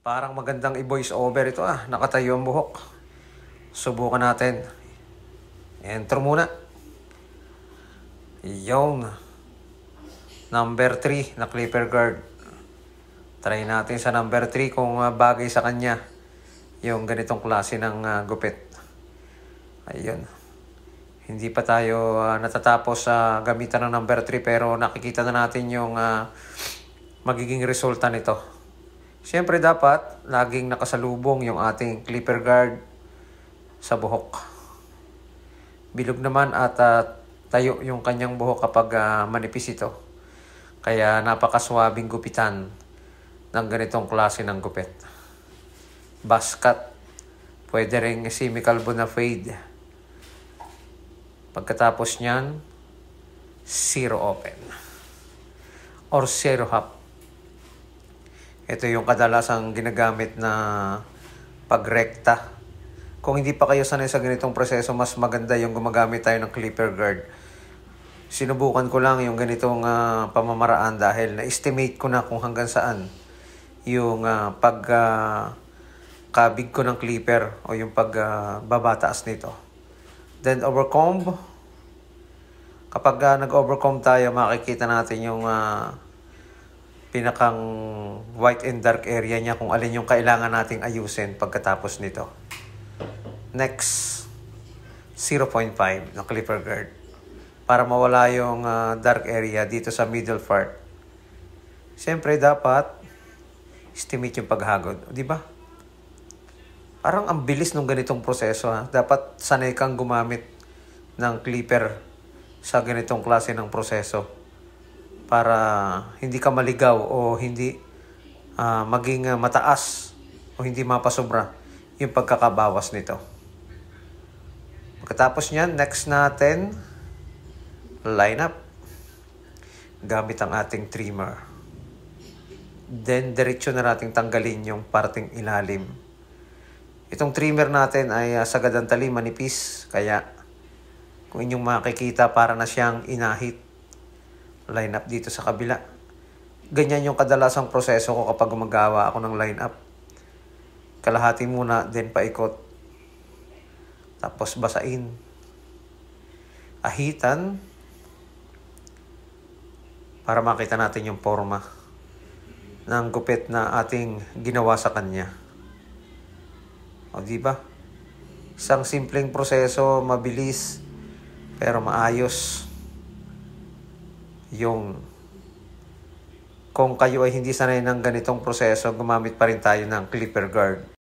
Parang magandang i-voice over ito ah. Nakatayo ang buhok. Subukan natin. Enter muna. Yun. Number 3 na clipper guard. Try natin sa number 3 kung ah, bagay sa kanya yung ganitong klase ng uh, gupit. Ayun. Hindi pa tayo uh, natatapos sa uh, gamitan ng number 3 pero nakikita na natin yung uh, magiging resulta nito. Siyempre dapat laging nakasalubong yung ating clipper guard sa buhok. Bilog naman at uh, tayo yung kanyang buhok kapag uh, manipis ito. Kaya napakaswabing gupitan ng ganitong klase ng gupit. Baskat. Pwede rin simical fade. Pagkatapos niyan, zero open. Or zero hop. Ito yung kadalasang ginagamit na pagrekta. Kung hindi pa kayo sanay sa ganitong proseso, mas maganda yung gumagamit tayo ng clipper guard. Sinubukan ko lang yung ganitong uh, pamamaraan dahil na-estimate ko na kung hanggang saan yung uh, pag uh, ko ng clipper o yung pagbabataas uh, nito. Then overcomb. Kapag uh, nag-overcomb tayo, makikita natin yung uh, pinakang white and dark area niya kung alin yung kailangan nating ayusin pagkatapos nito. Next, 0.5 na clipper guard para mawala yung uh, dark area dito sa middle part. Siyempre, dapat estimate yung paghagod. Di ba? Parang ang bilis ng ganitong proseso. Ha? Dapat sanay kang gumamit ng clipper sa ganitong klase ng proseso para hindi ka maligaw o hindi uh, maging ah, mataas o hindi mapasobra yung pagkakabawas nito. Pagkatapos niyan, next natin, line up gamit ang ating trimmer. Then, diretsyo na natin tanggalin yung parting ilalim. Itong trimmer natin ay uh, sagad ang talim, manipis, kaya kung inyong makikita para na siyang inahit line up dito sa kabila. Ganyan yung kadalasang proseso ko kapag gumagawa ako ng line up. Kalahati muna, then paikot. Tapos basain. Ahitan. Para makita natin yung forma ng gupit na ating ginawa sa kanya. O di ba? Isang simpleng proseso, mabilis, pero maayos yung kung kayo ay hindi sanay ng ganitong proseso, gumamit pa rin tayo ng clipper guard.